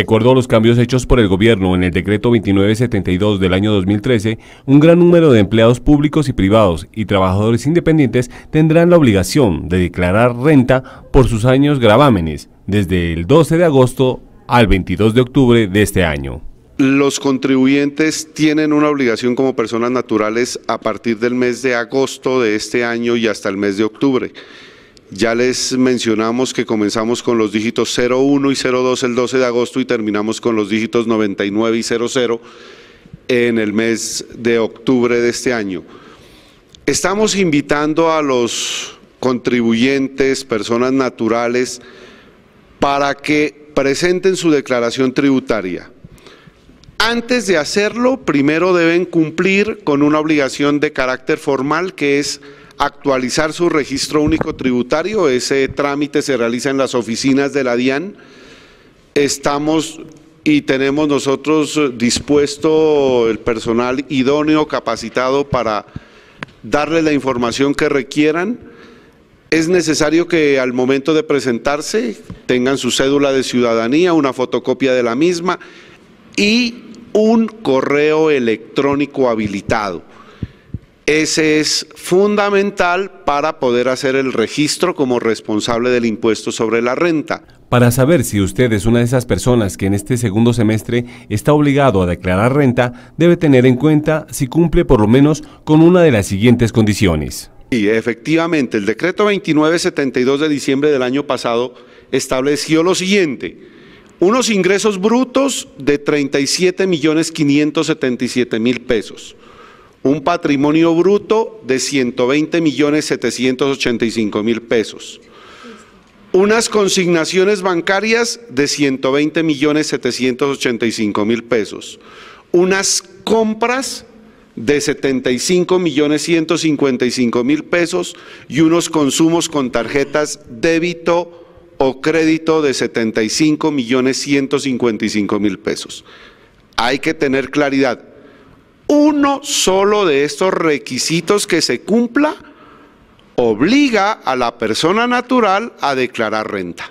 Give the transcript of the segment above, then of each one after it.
De acuerdo a los cambios hechos por el gobierno en el decreto 2972 del año 2013, un gran número de empleados públicos y privados y trabajadores independientes tendrán la obligación de declarar renta por sus años gravámenes desde el 12 de agosto al 22 de octubre de este año. Los contribuyentes tienen una obligación como personas naturales a partir del mes de agosto de este año y hasta el mes de octubre. Ya les mencionamos que comenzamos con los dígitos 01 y 02 el 12 de agosto y terminamos con los dígitos 99 y 00 en el mes de octubre de este año. Estamos invitando a los contribuyentes, personas naturales, para que presenten su declaración tributaria. Antes de hacerlo, primero deben cumplir con una obligación de carácter formal que es actualizar su registro único tributario. Ese trámite se realiza en las oficinas de la DIAN. Estamos y tenemos nosotros dispuesto el personal idóneo, capacitado para darle la información que requieran. Es necesario que al momento de presentarse tengan su cédula de ciudadanía, una fotocopia de la misma y un correo electrónico habilitado. Ese es fundamental para poder hacer el registro como responsable del impuesto sobre la renta. Para saber si usted es una de esas personas que en este segundo semestre está obligado a declarar renta, debe tener en cuenta si cumple por lo menos con una de las siguientes condiciones. Y efectivamente, el decreto 2972 de diciembre del año pasado estableció lo siguiente, unos ingresos brutos de 37.577.000 millones mil pesos un patrimonio bruto de 120 millones 785 mil pesos, unas consignaciones bancarias de 120 millones 785 mil pesos, unas compras de 75 millones 155 mil pesos y unos consumos con tarjetas débito o crédito de 75 millones 155 mil pesos. Hay que tener claridad, uno solo de estos requisitos que se cumpla obliga a la persona natural a declarar renta.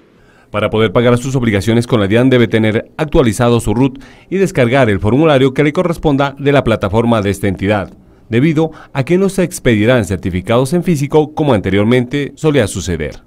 Para poder pagar sus obligaciones con la DIAN debe tener actualizado su RUT y descargar el formulario que le corresponda de la plataforma de esta entidad, debido a que no se expedirán certificados en físico como anteriormente solía suceder.